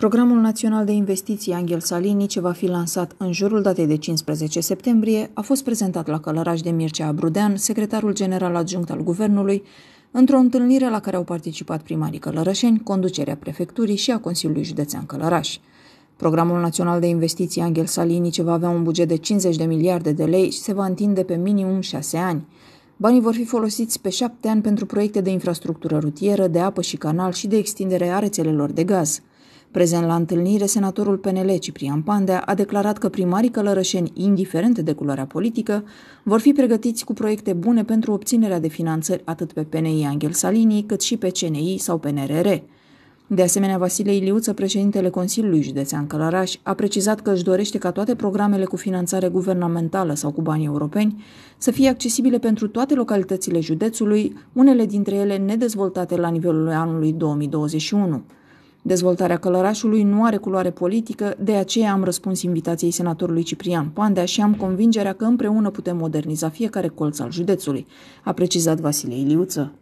Programul Național de Investiții Angel Salini, ce va fi lansat în jurul datei de 15 septembrie, a fost prezentat la Călăraș de Mircea Abrudean, secretarul general adjunct al Guvernului, într-o întâlnire la care au participat primarii călărășeni, conducerea prefecturii și a Consiliului Județean Călăraș. Programul Național de Investiții Angel Salini, ce va avea un buget de 50 de miliarde de lei și se va întinde pe minimum 6 ani. Banii vor fi folosiți pe 7 ani pentru proiecte de infrastructură rutieră, de apă și canal și de extindere a rețelelor de gaz – Prezent la întâlnire, senatorul PNL Ciprian Pandea a declarat că primarii călărășeni, indiferent de culoarea politică, vor fi pregătiți cu proiecte bune pentru obținerea de finanțări atât pe PNI Angel Salini, cât și pe CNI sau PNRR. De asemenea, Vasile Iliuță, președintele Consiliului Județean Călăraș, a precizat că își dorește ca toate programele cu finanțare guvernamentală sau cu bani europeni să fie accesibile pentru toate localitățile județului, unele dintre ele nedezvoltate la nivelul anului 2021. Dezvoltarea călărașului nu are culoare politică, de aceea am răspuns invitației senatorului Ciprian Pandea și am convingerea că împreună putem moderniza fiecare colț al județului, a precizat Vasile Iliuță.